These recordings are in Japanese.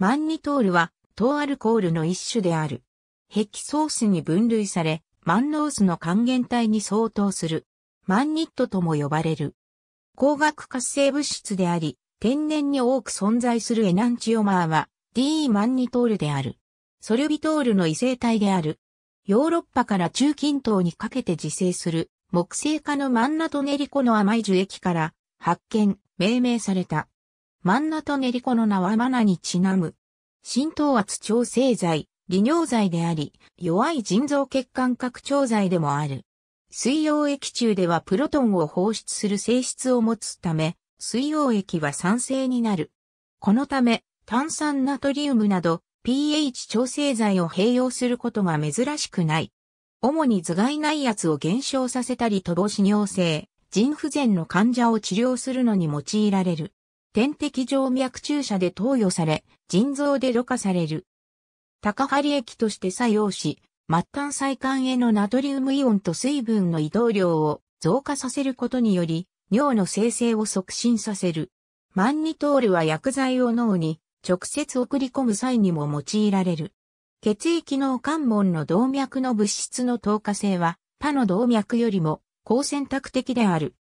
マンニトールは糖アルコールの一種である。ヘキソースに分類され、マンノースの還元体に相当する。マンニットとも呼ばれる。光学活性物質であり、天然に多く存在するエナンチオマーは DE マンニトールである。ソリュビトールの異性体である。ヨーロッパから中近東にかけて自生する木製化のマンナトネリコの甘い樹液から発見、命名された。マンナとネリコの名はマナにちなむ。浸透圧調整剤、利尿剤であり、弱い腎臓血管拡張剤でもある。水溶液中ではプロトンを放出する性質を持つため、水溶液は酸性になる。このため、炭酸ナトリウムなど pH 調整剤を併用することが珍しくない。主に頭蓋内圧を減少させたり、乏し尿性、腎不全の患者を治療するのに用いられる。点滴静脈注射で投与され、腎臓でろ過される。高張液として作用し、末端細管へのナトリウムイオンと水分の移動量を増加させることにより、尿の生成を促進させる。マンニトールは薬剤を脳に直接送り込む際にも用いられる。血液の関門の動脈の物質の透過性は他の動脈よりも高選択的である。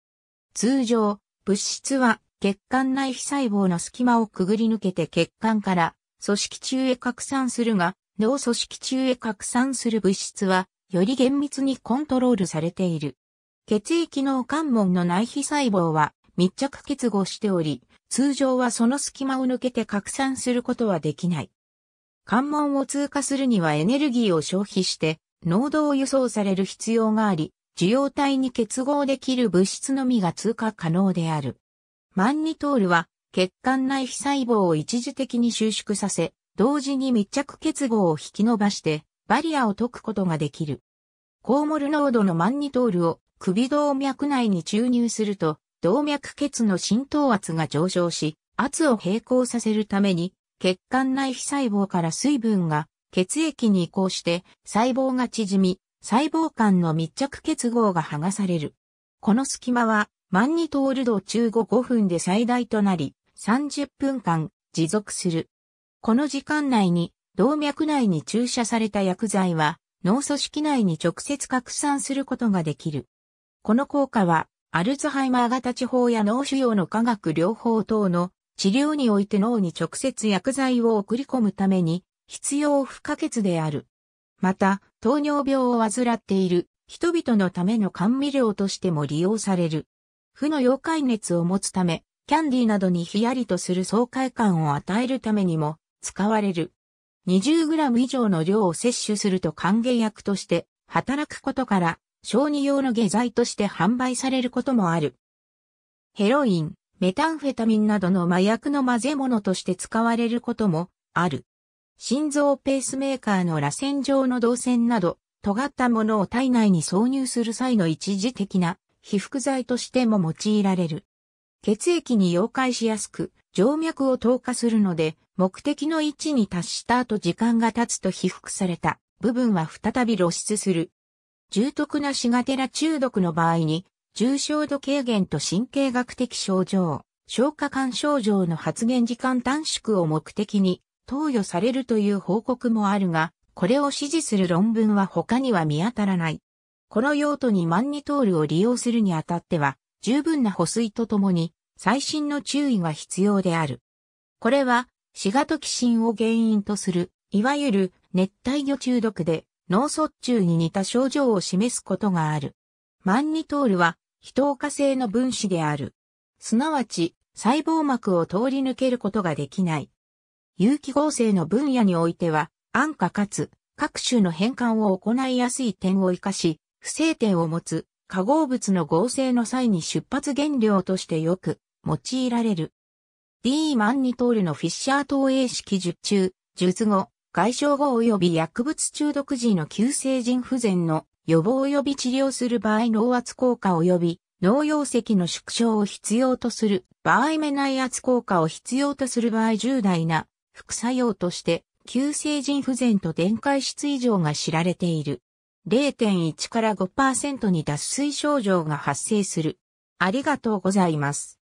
通常、物質は血管内皮細胞の隙間をくぐり抜けて血管から組織中へ拡散するが、脳組織中へ拡散する物質は、より厳密にコントロールされている。血液の関門の内皮細胞は密着結合しており、通常はその隙間を抜けて拡散することはできない。関門を通過するにはエネルギーを消費して、濃度を輸送される必要があり、受容体に結合できる物質のみが通過可能である。マンニトールは血管内皮細胞を一時的に収縮させ、同時に密着結合を引き伸ばしてバリアを解くことができる。コウモル濃度のマンニトールを首動脈内に注入すると、動脈血の浸透圧が上昇し、圧を平行させるために、血管内皮細胞から水分が血液に移行して細胞が縮み、細胞間の密着結合が剥がされる。この隙間は万二通る道中後5分で最大となり、30分間持続する。この時間内に、動脈内に注射された薬剤は、脳組織内に直接拡散することができる。この効果は、アルツハイマー型治法や脳腫瘍の化学療法等の治療において脳に直接薬剤を送り込むために必要不可欠である。また、糖尿病を患っている人々のための甘味料としても利用される。負の妖怪熱を持つため、キャンディーなどにヒヤリとする爽快感を与えるためにも使われる。20g 以上の量を摂取すると歓迎薬として働くことから、小児用の下剤として販売されることもある。ヘロイン、メタンフェタミンなどの麻薬の混ぜ物として使われることもある。心臓ペースメーカーの螺旋状の導線など、尖ったものを体内に挿入する際の一時的な被覆剤としても用いられる。血液に溶解しやすく、静脈を透過するので、目的の位置に達した後時間が経つと被覆された部分は再び露出する。重篤なシガテラ中毒の場合に、重症度軽減と神経学的症状、消化管症状の発現時間短縮を目的に投与されるという報告もあるが、これを支持する論文は他には見当たらない。この用途にマンニトールを利用するにあたっては、十分な保水とともに、最新の注意が必要である。これは、シガトキシンを原因とする、いわゆる熱帯魚中毒で、脳卒中に似た症状を示すことがある。マンニトールは、非透化性の分子である。すなわち、細胞膜を通り抜けることができない。有機合成の分野においては、安価かつ各種の変換を行いやすい点を活かし、不正点を持つ化合物の合成の際に出発原料としてよく用いられる。D マンニトールのフィッシャー投影式術中、術後、外傷後及び薬物中毒時の急性腎不全の予防及び治療する場合脳圧効果及び脳溶石の縮小を必要とする場合目内圧効果を必要とする場合重大な副作用として急性腎不全と電解質異常が知られている。0.1から5%に脱水症状が発生する。ありがとうございます。